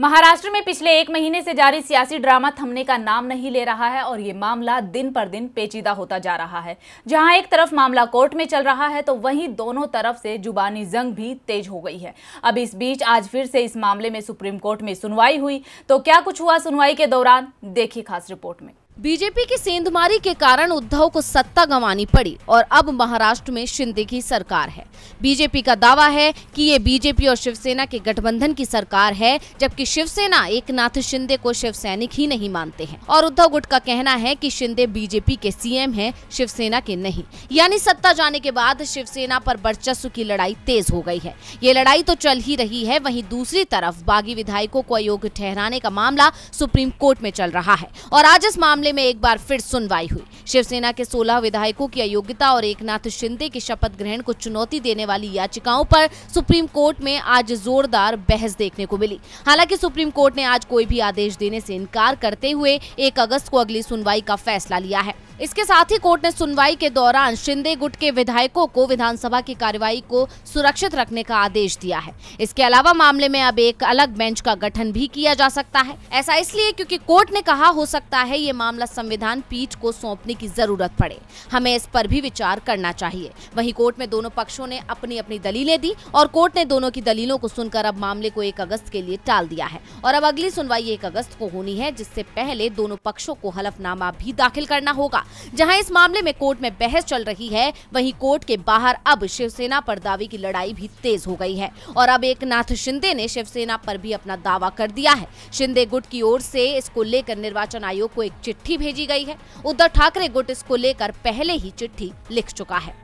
महाराष्ट्र में पिछले एक महीने से जारी सियासी ड्रामा थमने का नाम नहीं ले रहा है और ये मामला दिन पर दिन पेचीदा होता जा रहा है जहां एक तरफ मामला कोर्ट में चल रहा है तो वहीं दोनों तरफ से जुबानी जंग भी तेज हो गई है अब इस बीच आज फिर से इस मामले में सुप्रीम कोर्ट में सुनवाई हुई तो क्या कुछ हुआ सुनवाई के दौरान देखिए खास रिपोर्ट में बीजेपी की सेंधमारी के कारण उद्धव को सत्ता गंवानी पड़ी और अब महाराष्ट्र में शिंदे की सरकार है बीजेपी का दावा है कि ये बीजेपी और शिवसेना के गठबंधन की सरकार है जबकि शिवसेना एक नाथ शिंदे को शिव सैनिक ही नहीं मानते हैं और उद्धव गुट का कहना है कि शिंदे बीजेपी के सीएम हैं शिवसेना के नहीं यानी सत्ता जाने के बाद शिवसेना पर वर्चस्व की लड़ाई तेज हो गई है ये लड़ाई तो चल ही रही है वही दूसरी तरफ बागी विधायकों को अयोग्य ठहराने का मामला सुप्रीम कोर्ट में चल रहा है और आज इस मामले मामले में एक बार फिर सुनवाई हुई शिवसेना के 16 विधायकों की अयोग्यता और एकनाथ शिंदे के शपथ ग्रहण को चुनौती देने वाली याचिकाओं पर सुप्रीम कोर्ट में आज जोरदार बहस देखने को मिली हालांकि सुप्रीम कोर्ट ने आज कोई भी आदेश देने से इनकार करते हुए एक अगस्त को अगली सुनवाई का फैसला लिया है इसके साथ ही कोर्ट ने सुनवाई के दौरान शिंदे गुट के विधायकों को विधानसभा की कार्यवाही को सुरक्षित रखने का आदेश दिया है इसके अलावा मामले में अब एक अलग बेंच का गठन भी किया जा सकता है ऐसा इसलिए क्योंकि कोर्ट ने कहा हो सकता है ये मामला संविधान पीठ को सौंपने की जरूरत पड़े हमें इस पर भी विचार करना चाहिए वही कोर्ट में दोनों पक्षों ने अपनी अपनी दलीलें दी और कोर्ट ने दोनों की दलीलों को सुनकर अब मामले को एक अगस्त के लिए टाल दिया है और अब अगली सुनवाई एक अगस्त को होनी है जिससे पहले दोनों पक्षों को हलफनामा भी दाखिल करना होगा जहां इस मामले में कोर्ट में बहस चल रही है वहीं कोर्ट के बाहर अब शिवसेना पर दावे की लड़ाई भी तेज हो गई है और अब एक नाथ शिंदे ने शिवसेना पर भी अपना दावा कर दिया है शिंदे गुट की ओर से इसको लेकर निर्वाचन आयोग को एक चिट्ठी भेजी गई है उद्धव ठाकरे गुट इसको लेकर पहले ही चिट्ठी लिख चुका है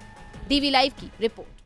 डीवी लाइव की रिपोर्ट